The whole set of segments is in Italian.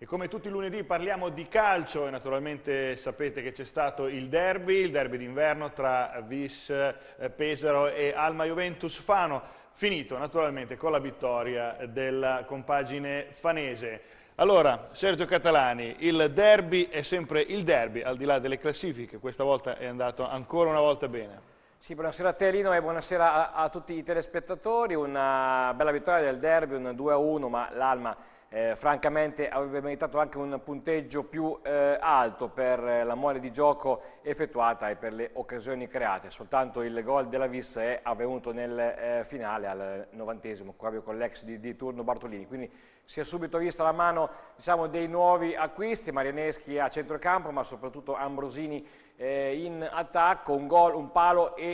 E come tutti i lunedì parliamo di calcio e naturalmente sapete che c'è stato il derby, il derby d'inverno tra Vis eh, Pesaro e Alma Juventus Fano, finito naturalmente con la vittoria della compagine fanese. Allora, Sergio Catalani, il derby è sempre il derby, al di là delle classifiche, questa volta è andato ancora una volta bene. Sì, buonasera a te Lino e buonasera a, a tutti i telespettatori, una bella vittoria del derby, un 2-1, ma l'Alma eh, francamente avrebbe meritato anche un punteggio più eh, alto per eh, la mole di gioco effettuata e per le occasioni create. Soltanto il gol della Viss è avvenuto nel eh, finale al novantesimo, proprio con l'ex di, di, turno Bartolini. Quindi si è subito vista la mano diciamo, dei nuovi acquisti, Marianeschi a centrocampo, ma soprattutto Ambrosini eh, in attacco, un gol, un palo e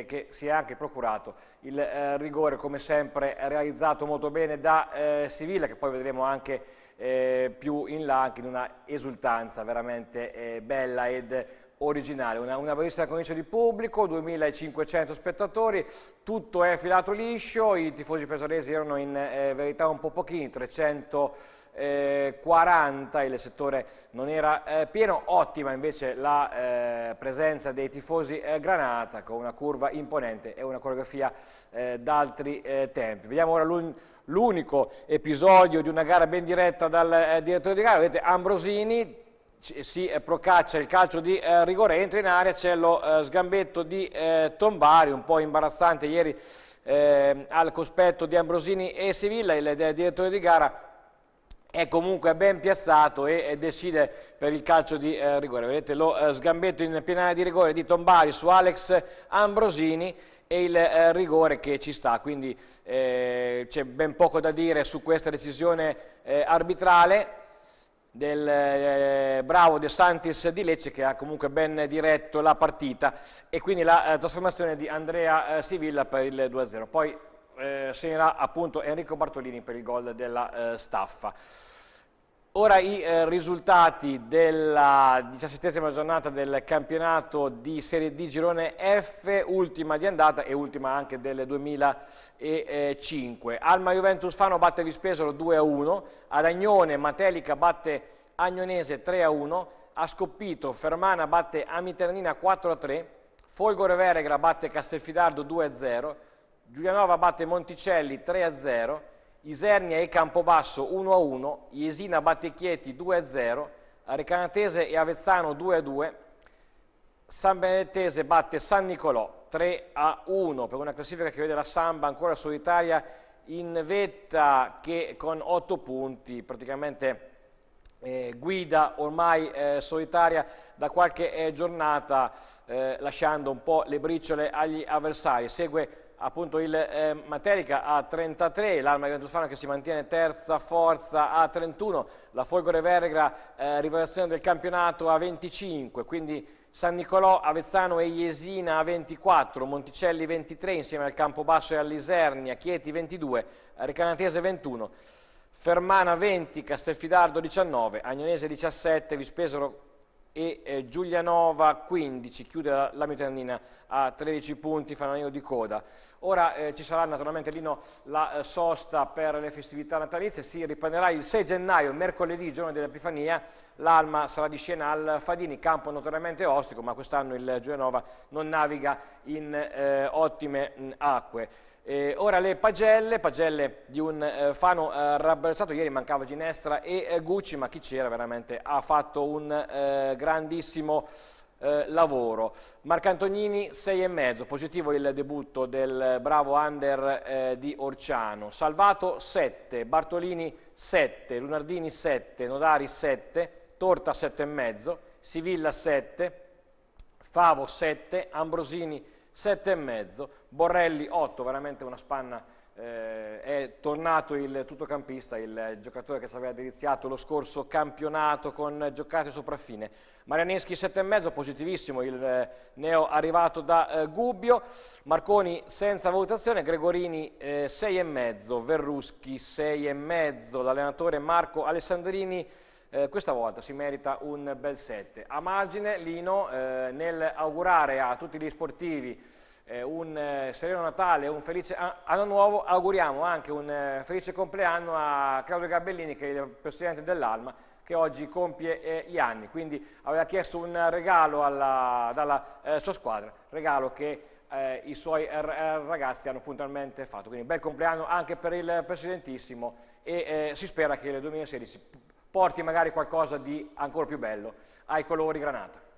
eh, che si è anche procurato il eh, rigore come sempre realizzato molto bene da eh, Sivilla che poi vedremo anche eh, più in là anche in una esultanza veramente eh, bella ed originale, una, una bellissima cornice di pubblico, 2500 spettatori, tutto è filato liscio, i tifosi pesaresi erano in eh, verità un po' pochini, 340, eh, il settore non era eh, pieno, ottima invece la eh, presenza dei tifosi eh, Granata con una curva imponente e una coreografia eh, d'altri tempi. Vediamo ora l'unico episodio di una gara ben diretta dal eh, direttore di gara, vedete Ambrosini, eh, si procaccia il calcio di eh, rigore, entra in area, c'è lo eh, sgambetto di eh, Tombari, un po' imbarazzante ieri eh, al cospetto di Ambrosini e Sivilla, il, il eh, direttore di gara è comunque ben piazzato e, e decide per il calcio di rigore. Vedete lo sgambetto in piena di rigore di Tombari su Alex Ambrosini e il eh, rigore che ci sta, quindi eh, c'è ben poco da dire su questa decisione eh, arbitrale del eh, bravo De Santis di Lecce che ha comunque ben diretto la partita e quindi la eh, trasformazione di Andrea eh, Sivilla per il 2-0. Poi eh, segnerà appunto Enrico Bartolini per il gol della eh, staffa. Ora i eh, risultati della diciassettesima giornata del campionato di Serie D Girone F, ultima di andata e ultima anche del 2005. Eh, Alma Juventus Fano batte Vispesaro 2-1, ad Agnone Matelica batte Agnonese 3-1, a Scoppito Fermana batte Amiternina 4-3, Folgore Veregra batte Castelfidardo 2-0, Giulianova batte Monticelli 3-0, Isernia e Campobasso 1-1, a Iesina Battichieti 2-0, a Recanatese e Avezzano 2-2, a San Benedettese batte San Nicolò 3-1 a per una classifica che vede la Samba ancora solitaria in vetta che con 8 punti praticamente eh, guida ormai eh, solitaria da qualche eh, giornata eh, lasciando un po' le briciole agli avversari. Segue appunto il eh, Materica a 33, l'Alma Gran Giussana che si mantiene terza, Forza a 31, la Folgore Vergra eh, rivelazione del campionato a 25, quindi San Nicolò, Avezzano e Iesina a 24, Monticelli 23 insieme al Campobasso e all'Isernia, Chieti 22, Ricanatese 21, Fermana 20, Castelfidardo 19, Agnonese 17, Vispesero e eh, Giulianova 15, chiude la, la Miternina a 13 punti, fanalino di coda. Ora eh, ci sarà naturalmente Lino la eh, sosta per le festività natalizie, si riprenderà il 6 gennaio, mercoledì, giorno dell'Epifania, l'Alma sarà di scena al Fadini, campo notoriamente ostico, ma quest'anno il Giulianova non naviga in eh, ottime mh, acque. Eh, ora le pagelle, pagelle di un eh, Fano eh, rabbersato, ieri mancava Ginestra e eh, Gucci, ma chi c'era veramente ha fatto un eh, grandissimo eh, lavoro. Marcantonini 6,5, positivo il debutto del bravo under di Orciano, Salvato 7, Bartolini 7, Lunardini 7, Nodari 7, Torta 7,5, Sivilla 7, Favo 7, Ambrosini 7, e mezzo, Borrelli 8, veramente una spanna, eh, è tornato il tuttocampista, il giocatore che si aveva deliziato lo scorso campionato con giocate sopra fine. Marianeschi 7,5, positivissimo il eh, neo arrivato da eh, Gubbio, Marconi senza valutazione, Gregorini 6,5, eh, Verruschi 6,5, l'allenatore Marco Alessandrini eh, questa volta si merita un bel 7. A margine Lino eh, nel augurare a tutti gli sportivi eh, un eh, sereno Natale, un felice anno nuovo, auguriamo anche un eh, felice compleanno a Claudio Gabellini che è il presidente dell'Alma che oggi compie eh, gli anni, quindi aveva chiesto un regalo alla, dalla sua squadra, regalo che i suoi ragazzi hanno puntualmente fatto, quindi bel compleanno anche per il presidentissimo e si spera che il 2016 porti magari qualcosa di ancora più bello, ai colori granata.